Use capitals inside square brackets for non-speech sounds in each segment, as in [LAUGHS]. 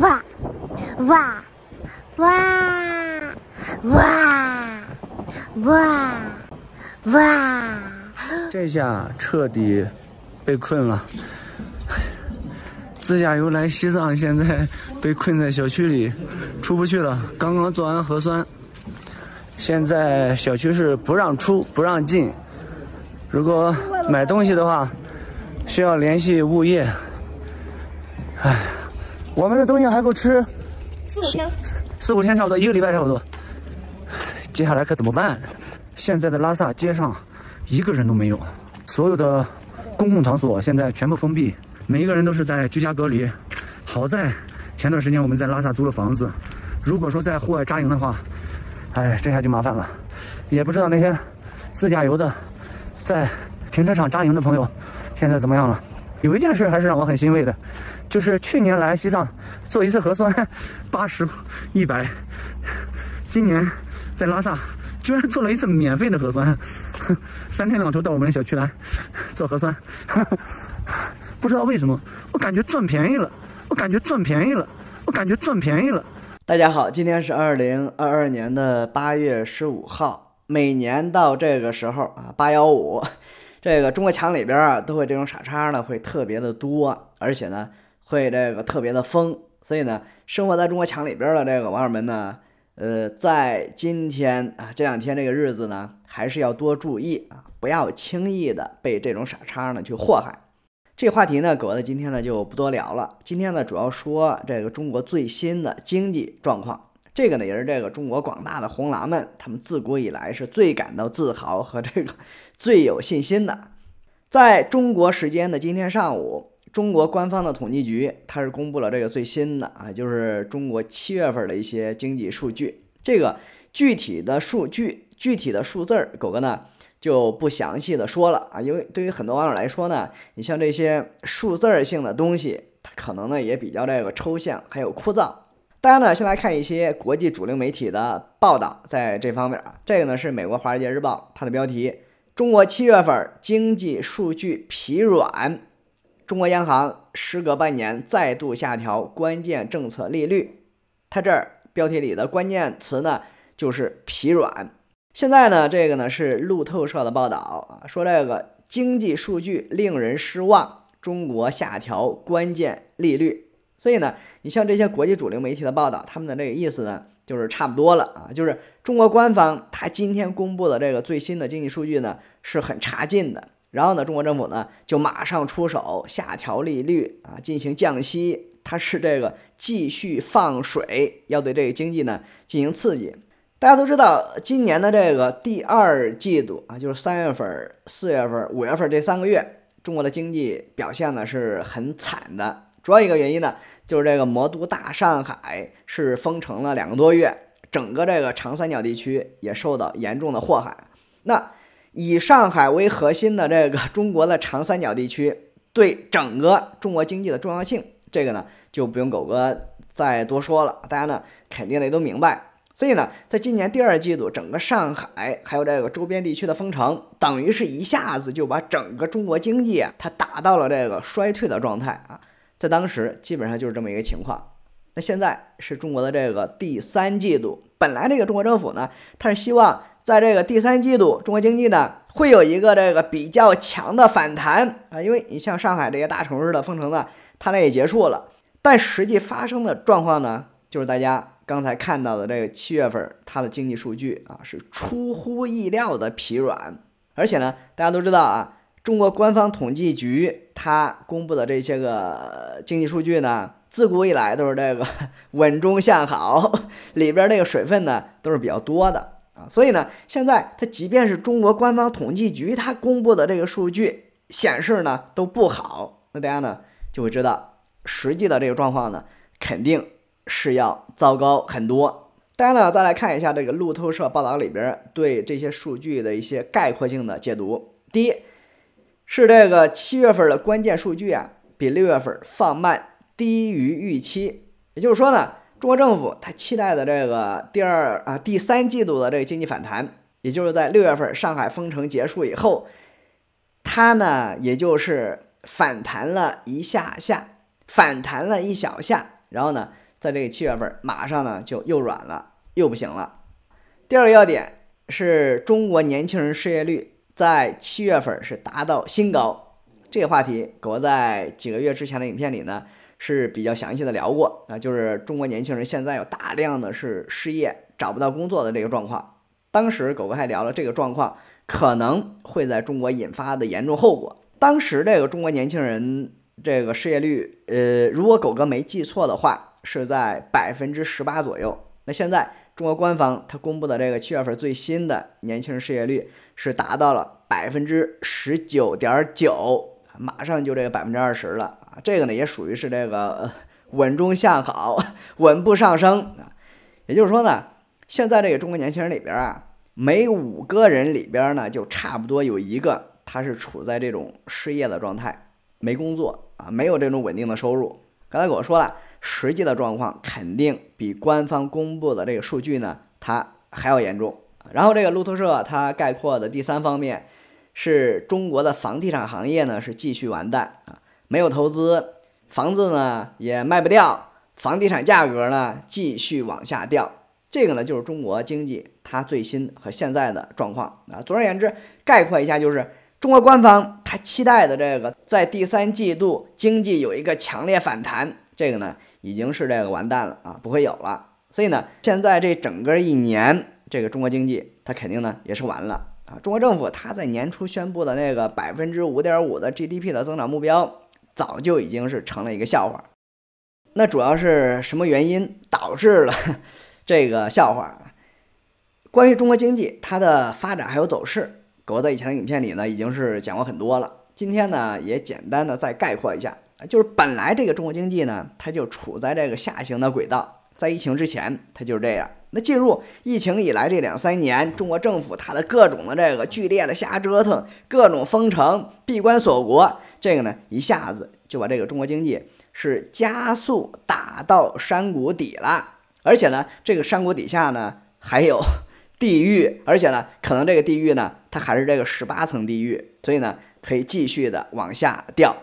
哇哇哇哇哇！这下彻底被困了。自驾游来西藏，现在被困在小区里，出不去了。刚刚做完核酸，现在小区是不让出、不让进。如果买东西的话，需要联系物业。哎。我们的东西还够吃，四五天，四五天差不多，一个礼拜差不多。接下来可怎么办？现在的拉萨街上一个人都没有，所有的公共场所现在全部封闭，每一个人都是在居家隔离。好在前段时间我们在拉萨租了房子，如果说在户外扎营的话，哎，这下就麻烦了。也不知道那些自驾游的在停车场扎营的朋友现在怎么样了。有一件事还是让我很欣慰的。就是去年来西藏做一次核酸，[LAUGHS] 八十、一百。今年在拉萨居然做了一次免费的核酸，[LAUGHS] 三天两头到我们小区来做核酸，[LAUGHS] 不知道为什么，我感觉赚便宜了，我感觉赚便宜了，我感觉赚便宜了。大家好，今天是二零二二年的八月十五号。每年到这个时候啊，八幺五，这个中国墙里边啊，都会这种傻叉呢会特别的多，而且呢。会这个特别的疯，所以呢，生活在中国墙里边的这个网友们呢，呃，在今天啊这两天这个日子呢，还是要多注意啊，不要轻易的被这种傻叉呢去祸害。这话题呢，狗子今天呢就不多聊了。今天呢，主要说这个中国最新的经济状况，这个呢也是这个中国广大的红狼们，他们自古以来是最感到自豪和这个 [LAUGHS] 最有信心的。在中国时间的今天上午。中国官方的统计局，它是公布了这个最新的啊，就是中国七月份的一些经济数据。这个具体的数据、具体的数字儿，狗哥呢就不详细的说了啊，因为对于很多网友来说呢，你像这些数字儿性的东西，它可能呢也比较这个抽象，还有枯燥。大家呢先来看一些国际主流媒体的报道，在这方面啊，这个呢是美国《华尔街日报》它的标题：中国七月份经济数据疲软。中国央行时隔半年再度下调关键政策利率，它这儿标题里的关键词呢就是疲软。现在呢，这个呢是路透社的报道啊，说这个经济数据令人失望，中国下调关键利率。所以呢，你像这些国际主流媒体的报道，他们的这个意思呢就是差不多了啊，就是中国官方它今天公布的这个最新的经济数据呢是很差劲的。然后呢，中国政府呢就马上出手下调利率啊，进行降息。它是这个继续放水，要对这个经济呢进行刺激。大家都知道，今年的这个第二季度啊，就是三月份、四月份、五月份这三个月，中国的经济表现呢是很惨的。主要一个原因呢，就是这个魔都大上海是封城了两个多月，整个这个长三角地区也受到严重的祸害。那。以上海为核心的这个中国的长三角地区对整个中国经济的重要性，这个呢就不用狗哥再多说了，大家呢肯定也都明白。所以呢，在今年第二季度，整个上海还有这个周边地区的封城，等于是一下子就把整个中国经济啊，它打到了这个衰退的状态啊。在当时基本上就是这么一个情况。那现在是中国的这个第三季度，本来这个中国政府呢，它是希望。在这个第三季度，中国经济呢会有一个这个比较强的反弹啊，因为你像上海这些大城市的封城呢，它那也结束了。但实际发生的状况呢，就是大家刚才看到的这个七月份它的经济数据啊，是出乎意料的疲软。而且呢，大家都知道啊，中国官方统计局它公布的这些个经济数据呢，自古以来都是这个稳中向好，里边那个水分呢都是比较多的。啊，所以呢，现在它即便是中国官方统计局它公布的这个数据显示呢都不好，那大家呢就会知道实际的这个状况呢肯定是要糟糕很多。大家呢再来看一下这个路透社报道里边对这些数据的一些概括性的解读。第一是这个七月份的关键数据啊比六月份放慢低于预期，也就是说呢。中国政府它期待的这个第二啊第三季度的这个经济反弹，也就是在六月份上海封城结束以后，它呢也就是反弹了一下下，反弹了一小下，然后呢，在这个七月份马上呢就又软了，又不行了。第二个要点是中国年轻人失业率在七月份是达到新高，这个话题我在几个月之前的影片里呢。是比较详细的聊过啊，就是中国年轻人现在有大量的是失业找不到工作的这个状况。当时狗哥还聊了这个状况可能会在中国引发的严重后果。当时这个中国年轻人这个失业率，呃，如果狗哥没记错的话，是在百分之十八左右。那现在中国官方他公布的这个七月份最新的年轻人失业率是达到了百分之十九点九，马上就这个百分之二十了。这个呢也属于是这个稳中向好、稳步上升啊。也就是说呢，现在这个中国年轻人里边啊，每五个人里边呢，就差不多有一个他是处在这种失业的状态，没工作啊，没有这种稳定的收入。刚才给我说了，实际的状况肯定比官方公布的这个数据呢，它还要严重。然后这个路透社它概括的第三方面，是中国的房地产行业呢是继续完蛋啊。没有投资，房子呢也卖不掉，房地产价格呢继续往下掉，这个呢就是中国经济它最新和现在的状况啊。总而言之，概括一下就是，中国官方它期待的这个在第三季度经济有一个强烈反弹，这个呢已经是这个完蛋了啊，不会有了。所以呢，现在这整个一年，这个中国经济它肯定呢也是完了啊。中国政府它在年初宣布的那个百分之五点五的 GDP 的增长目标。早就已经是成了一个笑话，那主要是什么原因导致了 [LAUGHS] 这个笑话？关于中国经济它的发展还有走势，狗在以前的影片里呢已经是讲过很多了，今天呢也简单的再概括一下，就是本来这个中国经济呢它就处在这个下行的轨道，在疫情之前它就是这样。那进入疫情以来这两三年，中国政府它的各种的这个剧烈的瞎折腾，各种封城、闭关锁国，这个呢一下子就把这个中国经济是加速打到山谷底了。而且呢，这个山谷底下呢还有地狱，而且呢，可能这个地狱呢它还是这个十八层地狱，所以呢可以继续的往下掉。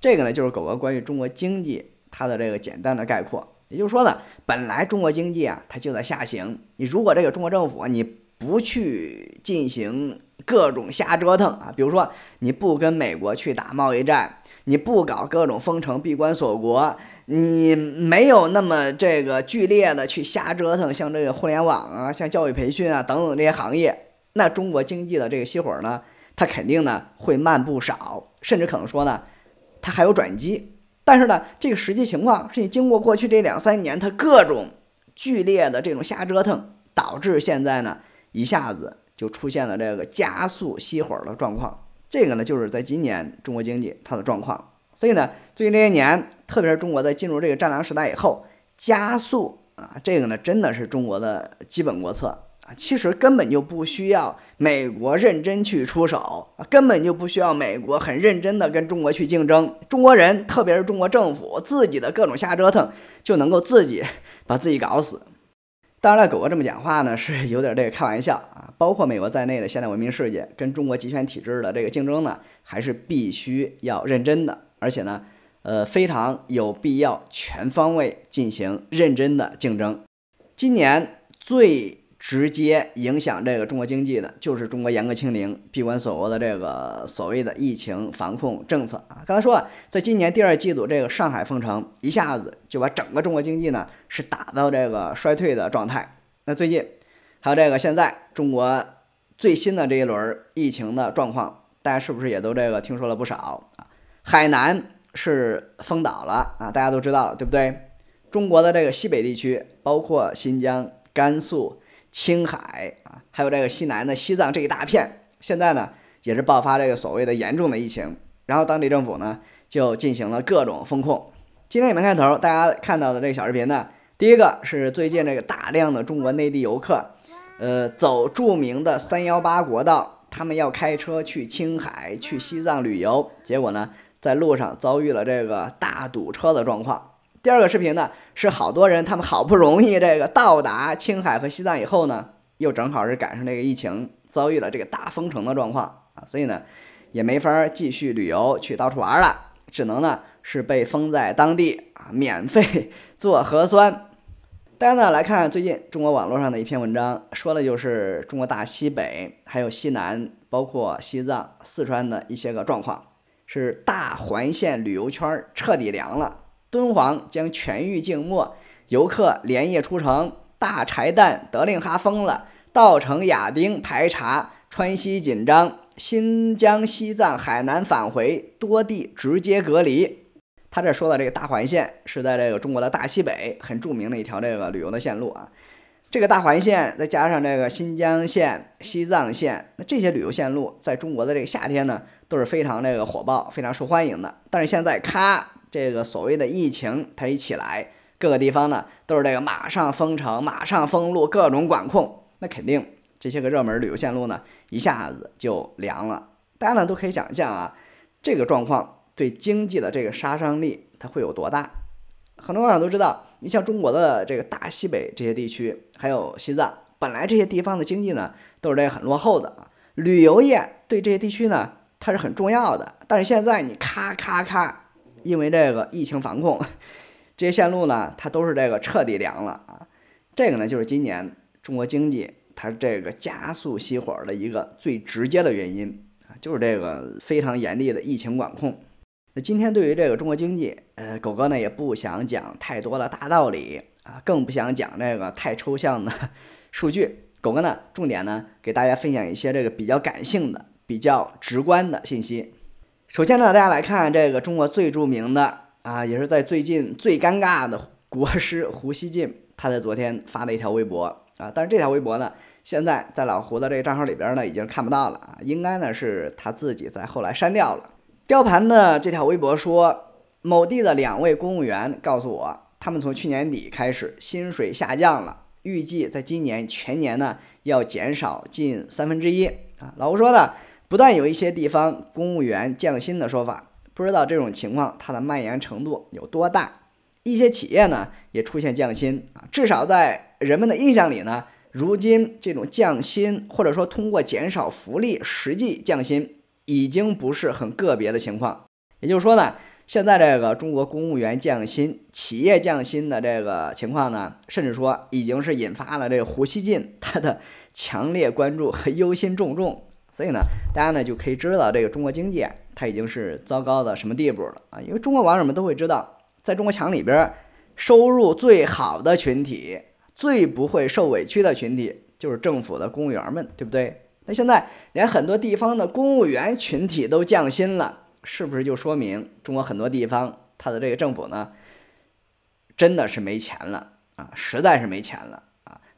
这个呢就是狗哥关于中国经济它的这个简单的概括。也就是说呢，本来中国经济啊，它就在下行。你如果这个中国政府你不去进行各种瞎折腾啊，比如说你不跟美国去打贸易战，你不搞各种封城、闭关锁国，你没有那么这个剧烈的去瞎折腾，像这个互联网啊、像教育培训啊等等这些行业，那中国经济的这个熄火呢，它肯定呢会慢不少，甚至可能说呢，它还有转机。但是呢，这个实际情况是你经过过去这两三年，它各种剧烈的这种瞎折腾，导致现在呢一下子就出现了这个加速熄火的状况。这个呢，就是在今年中国经济它的状况。所以呢，最近这些年，特别是中国在进入这个“战狼时代”以后，加速啊，这个呢，真的是中国的基本国策。啊，其实根本就不需要美国认真去出手，根本就不需要美国很认真的跟中国去竞争。中国人，特别是中国政府自己的各种瞎折腾，就能够自己 [LAUGHS] 把自己搞死。当然了，狗哥这么讲话呢，是有点这个开玩笑啊。包括美国在内的现代文明世界跟中国集权体制的这个竞争呢，还是必须要认真的，而且呢，呃，非常有必要全方位进行认真的竞争。今年最。直接影响这个中国经济的，就是中国严格清零、闭关锁国的这个所谓的疫情防控政策啊。刚才说了，在今年第二季度，这个上海封城一下子就把整个中国经济呢是打到这个衰退的状态。那最近还有这个，现在中国最新的这一轮疫情的状况，大家是不是也都这个听说了不少啊？海南是封岛了啊，大家都知道了，对不对？中国的这个西北地区，包括新疆、甘肃。青海啊，还有这个西南的西藏这一大片，现在呢也是爆发这个所谓的严重的疫情，然后当地政府呢就进行了各种风控。今天也没开头大家看到的这个小视频呢，第一个是最近这个大量的中国内地游客，呃，走著名的三幺八国道，他们要开车去青海去西藏旅游，结果呢在路上遭遇了这个大堵车的状况。第二个视频呢，是好多人他们好不容易这个到达青海和西藏以后呢，又正好是赶上这个疫情，遭遇了这个大封城的状况啊，所以呢，也没法继续旅游去到处玩了，只能呢是被封在当地啊，免费做核酸。大家呢来看最近中国网络上的一篇文章，说的就是中国大西北还有西南，包括西藏、四川的一些个状况，是大环线旅游圈彻底凉了。敦煌将全域静默，游客连夜出城。大柴旦德令哈封了，稻城亚丁排查，川西紧张，新疆、西藏、海南返回多地直接隔离。他这说的这个大环线是在这个中国的大西北很著名的一条这个旅游的线路啊。这个大环线再加上这个新疆线、西藏线，那这些旅游线路在中国的这个夏天呢都是非常这个火爆、非常受欢迎的。但是现在咔。这个所谓的疫情，它一起来，各个地方呢都是这个马上封城、马上封路、各种管控，那肯定这些个热门旅游线路呢一下子就凉了。大家呢都可以想象啊，这个状况对经济的这个杀伤力它会有多大？很多网友都知道，你像中国的这个大西北这些地区，还有西藏，本来这些地方的经济呢都是这个很落后的啊，旅游业对这些地区呢它是很重要的，但是现在你咔咔咔。因为这个疫情防控，这些线路呢，它都是这个彻底凉了啊。这个呢，就是今年中国经济它这个加速熄火的一个最直接的原因啊，就是这个非常严厉的疫情管控。那今天对于这个中国经济，呃，狗哥呢也不想讲太多的大道理啊，更不想讲这个太抽象的数据。狗哥呢，重点呢给大家分享一些这个比较感性的、比较直观的信息。首先呢，大家来看这个中国最著名的啊，也是在最近最尴尬的国师胡锡进，他在昨天发了一条微博啊，但是这条微博呢，现在在老胡的这个账号里边呢，已经看不到了啊，应该呢是他自己在后来删掉了。雕盘的这条微博说，某地的两位公务员告诉我，他们从去年底开始薪水下降了，预计在今年全年呢要减少近三分之一啊。老胡说的。不断有一些地方公务员降薪的说法，不知道这种情况它的蔓延程度有多大。一些企业呢也出现降薪啊，至少在人们的印象里呢，如今这种降薪或者说通过减少福利实际降薪，已经不是很个别的情况。也就是说呢，现在这个中国公务员降薪、企业降薪的这个情况呢，甚至说已经是引发了这个胡锡进他的强烈关注和忧心重重。所以呢，大家呢就可以知道这个中国经济它已经是糟糕到什么地步了啊！因为中国网友们都会知道，在中国强里边，收入最好的群体、最不会受委屈的群体，就是政府的公务员们，对不对？那现在连很多地方的公务员群体都降薪了，是不是就说明中国很多地方它的这个政府呢，真的是没钱了啊？实在是没钱了。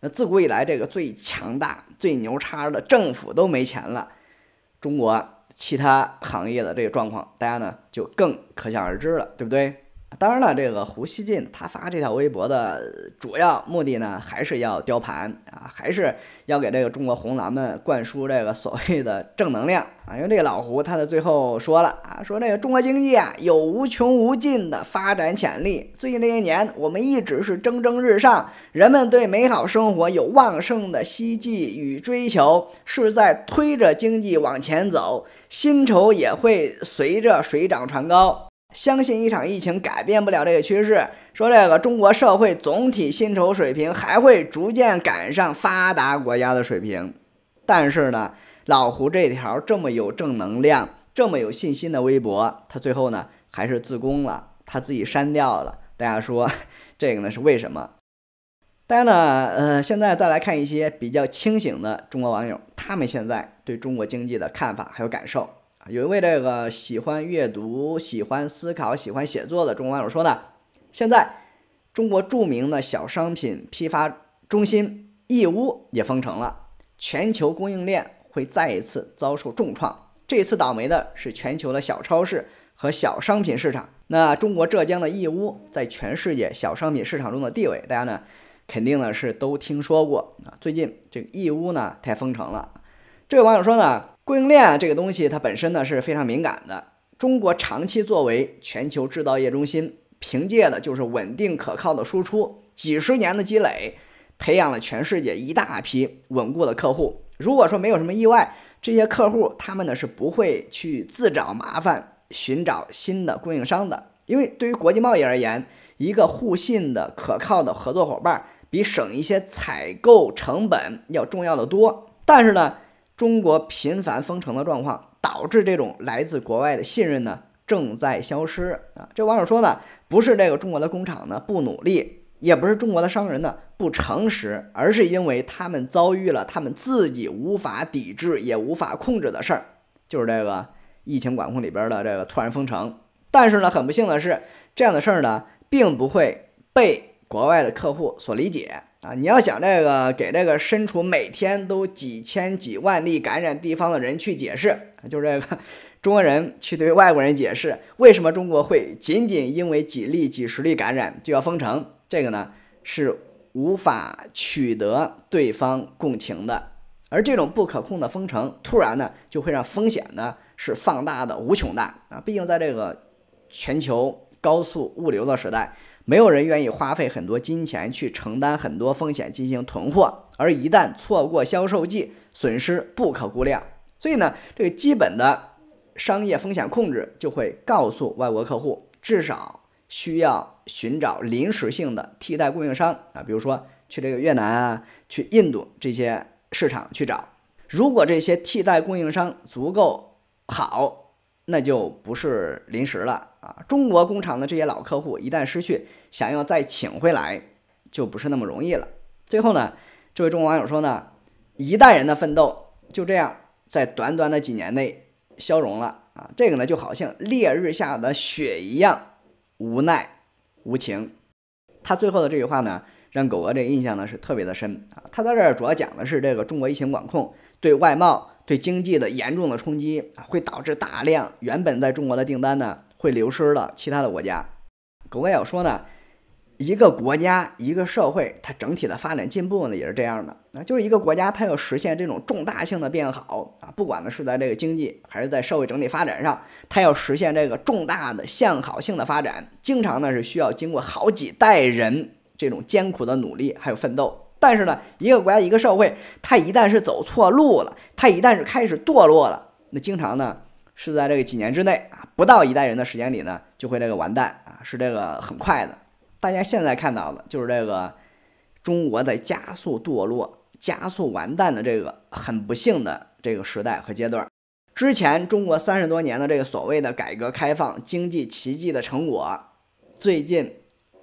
那自古以来，这个最强大、最牛叉的政府都没钱了，中国其他行业的这个状况，大家呢就更可想而知了，对不对？当然了，这个胡锡进他发这条微博的主要目的呢，还是要雕盘啊，还是要给这个中国红蓝们灌输这个所谓的正能量啊。因为这个老胡他的最后说了啊，说这个中国经济啊有无穷无尽的发展潜力，最近这些年我们一直是蒸蒸日上，人们对美好生活有旺盛的希冀与追求，是在推着经济往前走，薪酬也会随着水涨船高。相信一场疫情改变不了这个趋势。说这个中国社会总体薪酬水平还会逐渐赶上发达国家的水平，但是呢，老胡这条这么有正能量、这么有信心的微博，他最后呢还是自宫了，他自己删掉了。大家说 [LAUGHS] 这个呢是为什么？大家呢，呃，现在再来看一些比较清醒的中国网友，他们现在对中国经济的看法还有感受。有一位这个喜欢阅读、喜欢思考、喜欢写作的中国网友说呢，现在中国著名的小商品批发中心义乌也封城了，全球供应链会再一次遭受重创。这次倒霉的是全球的小超市和小商品市场。那中国浙江的义乌在全世界小商品市场中的地位，大家呢肯定呢是都听说过啊。最近这个义乌呢太封城了，这位网友说呢。供应链啊，这个东西，它本身呢是非常敏感的。中国长期作为全球制造业中心，凭借的就是稳定可靠的输出，几十年的积累，培养了全世界一大批稳固的客户。如果说没有什么意外，这些客户他们呢是不会去自找麻烦，寻找新的供应商的。因为对于国际贸易而言，一个互信的可靠的合作伙伴，比省一些采购成本要重要的多。但是呢？中国频繁封城的状况，导致这种来自国外的信任呢正在消失啊！这网友说呢，不是这个中国的工厂呢不努力，也不是中国的商人呢不诚实，而是因为他们遭遇了他们自己无法抵制也无法控制的事儿，就是这个疫情管控里边的这个突然封城。但是呢，很不幸的是，这样的事儿呢并不会被。国外的客户所理解啊，你要想这个给这个身处每天都几千几万例感染地方的人去解释，[LAUGHS] 就是这个中国人去对外国人解释，为什么中国会仅仅因为几例几十例感染就要封城？这个呢是无法取得对方共情的。而这种不可控的封城，突然呢就会让风险呢是放大的无穷大啊！毕竟在这个全球高速物流的时代。没有人愿意花费很多金钱去承担很多风险进行囤货，而一旦错过销售季，损失不可估量。所以呢，这个基本的商业风险控制就会告诉外国客户，至少需要寻找临时性的替代供应商啊，比如说去这个越南啊，去印度这些市场去找。如果这些替代供应商足够好，那就不是临时了。啊，中国工厂的这些老客户一旦失去，想要再请回来就不是那么容易了。最后呢，这位中国网友说呢，一代人的奋斗就这样在短短的几年内消融了啊，这个呢就好像烈日下的雪一样无奈无情。他最后的这句话呢，让狗哥这印象呢是特别的深啊。他在这儿主要讲的是这个中国疫情管控对外贸对经济的严重的冲击啊，会导致大量原本在中国的订单呢。会流失到其他的国家。狗哥要说呢，一个国家、一个社会，它整体的发展进步呢，也是这样的。啊，就是一个国家，它要实现这种重大性的变好啊，不管呢是在这个经济还是在社会整体发展上，它要实现这个重大的向好性的发展，经常呢是需要经过好几代人这种艰苦的努力还有奋斗。但是呢，一个国家、一个社会，它一旦是走错路了，它一旦是开始堕落了，那经常呢。是在这个几年之内啊，不到一代人的时间里呢，就会这个完蛋啊，是这个很快的。大家现在看到的，就是这个中国在加速堕落、加速完蛋的这个很不幸的这个时代和阶段。之前中国三十多年的这个所谓的改革开放经济奇迹的成果，最近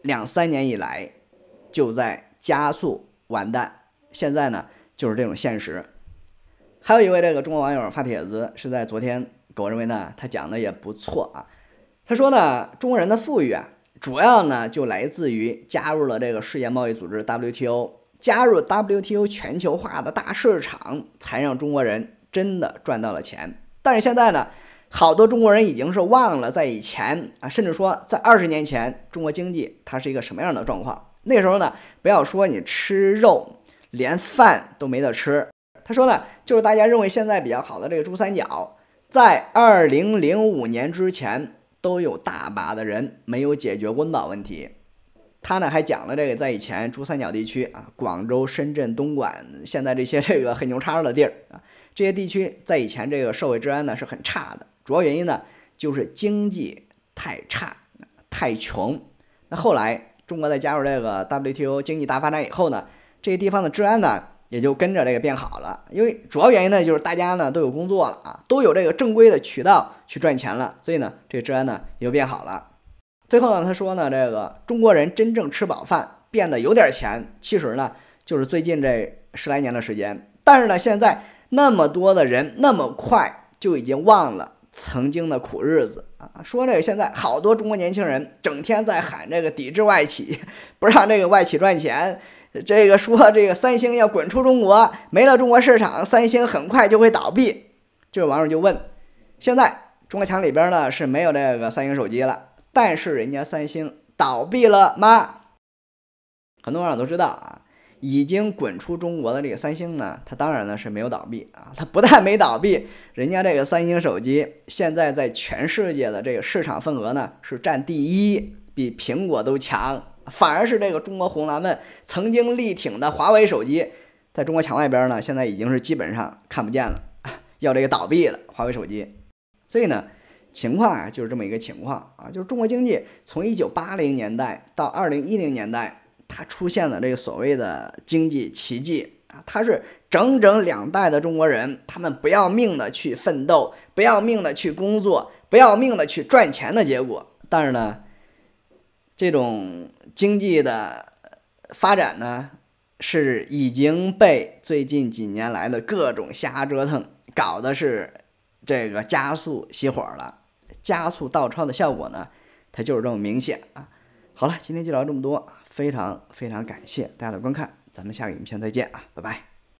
两三年以来就在加速完蛋。现在呢，就是这种现实。还有一位这个中国网友发帖子，是在昨天。我认为呢，他讲的也不错啊。他说呢，中国人的富裕啊，主要呢就来自于加入了这个世界贸易组织 WTO，加入 WTO 全球化的大市场，才让中国人真的赚到了钱。但是现在呢，好多中国人已经是忘了在以前啊，甚至说在二十年前，中国经济它是一个什么样的状况。那时候呢，不要说你吃肉，连饭都没得吃。他说呢，就是大家认为现在比较好的这个珠三角。在二零零五年之前，都有大把的人没有解决温饱问题。他呢还讲了这个，在以前珠三角地区啊，广州、深圳、东莞，现在这些这个很牛叉的地儿啊，这些地区在以前这个社会治安呢是很差的，主要原因呢就是经济太差、太穷。那后来中国在加入这个 WTO，经济大发展以后呢，这些地方的治安呢？也就跟着这个变好了，因为主要原因呢，就是大家呢都有工作了啊，都有这个正规的渠道去赚钱了，所以呢，这治安呢也就变好了。最后呢，他说呢，这个中国人真正吃饱饭，变得有点钱，其实呢就是最近这十来年的时间。但是呢，现在那么多的人，那么快就已经忘了曾经的苦日子啊。说这个现在好多中国年轻人整天在喊这个抵制外企，[LAUGHS] 不让这个外企赚钱。这个说这个三星要滚出中国，没了中国市场，三星很快就会倒闭。这位网友就问：现在中国墙里边呢是没有这个三星手机了，但是人家三星倒闭了吗？很多网友都知道啊，已经滚出中国的这个三星呢，它当然呢是没有倒闭啊，它不但没倒闭，人家这个三星手机现在在全世界的这个市场份额呢是占第一，比苹果都强。反而是这个中国红蓝们曾经力挺的华为手机，在中国墙外边呢，现在已经是基本上看不见了，[LAUGHS] 要这个倒闭了。华为手机，所以呢，情况啊就是这么一个情况啊，就是中国经济从一九八零年代到二零一零年代，它出现的这个所谓的经济奇迹啊，它是整整两代的中国人，他们不要命的去奋斗，不要命的去工作，不要命的去赚钱的结果。但是呢。这种经济的发展呢，是已经被最近几年来的各种瞎折腾搞的是这个加速熄火了，加速倒超的效果呢，它就是这么明显啊！好了，今天就聊这么多，非常非常感谢大家的观看，咱们下个影片再见啊，拜拜。